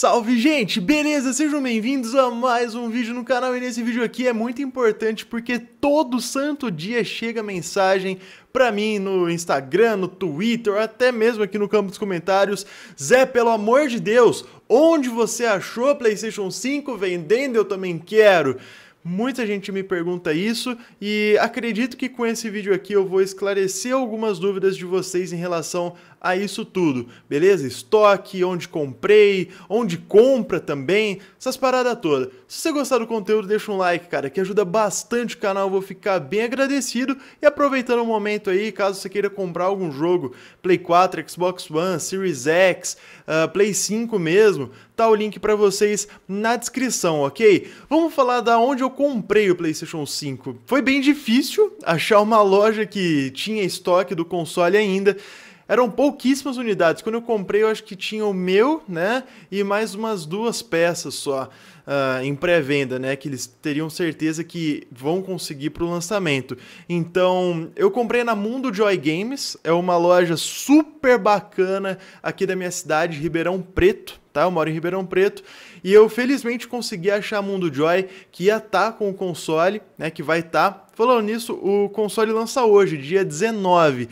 Salve gente, beleza? Sejam bem-vindos a mais um vídeo no canal e nesse vídeo aqui é muito importante porque todo santo dia chega mensagem pra mim no Instagram, no Twitter, até mesmo aqui no campo dos comentários. Zé, pelo amor de Deus, onde você achou a PlayStation 5 vendendo? Eu também quero. Muita gente me pergunta isso e acredito que com esse vídeo aqui eu vou esclarecer algumas dúvidas de vocês em relação a isso tudo, beleza? Estoque, onde comprei, onde compra também, essas paradas todas. Se você gostar do conteúdo, deixa um like, cara, que ajuda bastante o canal, eu vou ficar bem agradecido. E aproveitando o momento aí, caso você queira comprar algum jogo, Play 4, Xbox One, Series X, uh, Play 5 mesmo, tá o link para vocês na descrição, ok? Vamos falar da onde eu comprei o PlayStation 5, foi bem difícil achar uma loja que tinha estoque do console ainda eram pouquíssimas unidades. Quando eu comprei, eu acho que tinha o meu, né? E mais umas duas peças só uh, em pré-venda, né? Que eles teriam certeza que vão conseguir para o lançamento. Então, eu comprei na Mundo Joy Games, é uma loja super bacana aqui da minha cidade, Ribeirão Preto. Tá? Eu moro em Ribeirão Preto e eu felizmente consegui achar a Mundo Joy que ia estar tá com o console, né? Que vai estar. Tá. Falando nisso, o console lança hoje, dia 19.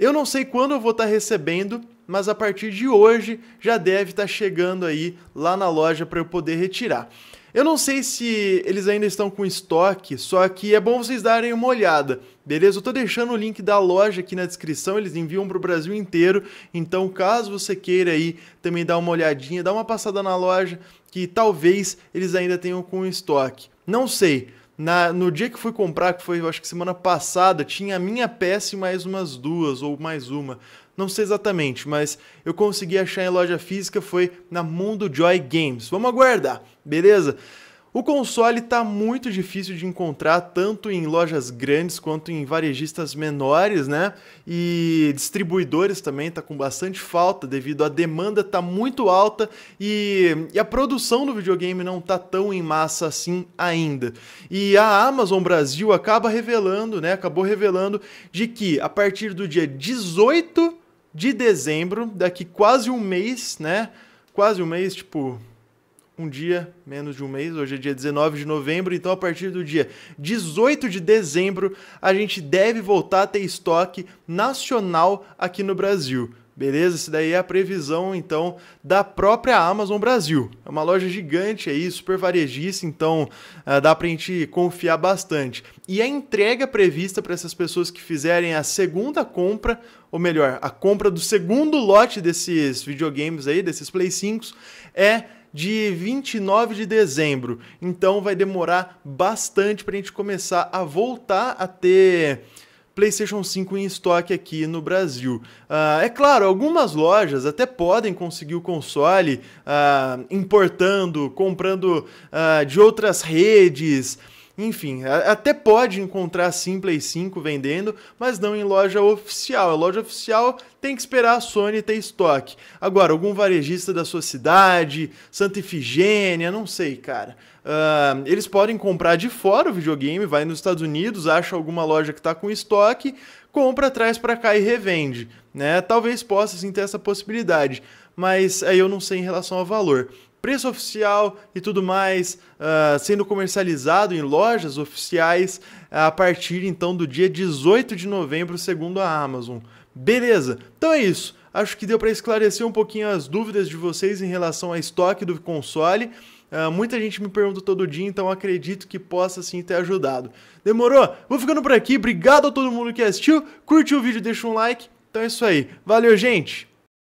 Eu não sei quando eu vou estar tá recebendo, mas a partir de hoje já deve estar tá chegando aí lá na loja para eu poder retirar. Eu não sei se eles ainda estão com estoque, só que é bom vocês darem uma olhada, beleza? Eu tô deixando o link da loja aqui na descrição, eles enviam para o Brasil inteiro, então caso você queira aí também dar uma olhadinha, dá uma passada na loja, que talvez eles ainda tenham com estoque. Não sei, na, no dia que fui comprar, que foi, eu acho que semana passada, tinha a minha peça e mais umas duas ou mais uma. Não sei exatamente, mas eu consegui achar em loja física, foi na Mundo Joy Games. Vamos aguardar, beleza? O console está muito difícil de encontrar, tanto em lojas grandes quanto em varejistas menores, né? E distribuidores também está com bastante falta, devido à demanda tá muito alta e, e a produção do videogame não tá tão em massa assim ainda. E a Amazon Brasil acaba revelando, né? Acabou revelando de que a partir do dia 18 de dezembro, daqui quase um mês, né? Quase um mês, tipo, um dia, menos de um mês, hoje é dia 19 de novembro, então a partir do dia 18 de dezembro, a gente deve voltar a ter estoque nacional aqui no Brasil. Beleza? Isso daí é a previsão, então, da própria Amazon Brasil. É uma loja gigante aí, super varejista, então uh, dá pra gente confiar bastante. E a entrega prevista para essas pessoas que fizerem a segunda compra, ou melhor, a compra do segundo lote desses videogames aí, desses Play 5, é de 29 de dezembro. Então vai demorar bastante para a gente começar a voltar a ter PlayStation 5 em estoque aqui no Brasil. Uh, é claro, algumas lojas até podem conseguir o console uh, importando, comprando uh, de outras redes. Enfim, até pode encontrar sim Play 5 vendendo, mas não em loja oficial. A loja oficial tem que esperar a Sony ter estoque. Agora, algum varejista da sua cidade, Santa Ifigênia, não sei, cara. Uh, eles podem comprar de fora o videogame, vai nos Estados Unidos, acha alguma loja que está com estoque, compra, traz para cá e revende. Né? Talvez possa sim ter essa possibilidade, mas aí eu não sei em relação ao valor preço oficial e tudo mais, uh, sendo comercializado em lojas oficiais a partir então do dia 18 de novembro, segundo a Amazon. Beleza, então é isso. Acho que deu para esclarecer um pouquinho as dúvidas de vocês em relação ao estoque do console. Uh, muita gente me pergunta todo dia, então acredito que possa sim ter ajudado. Demorou? Vou ficando por aqui. Obrigado a todo mundo que assistiu. Curtiu o vídeo, deixa um like. Então é isso aí. Valeu, gente!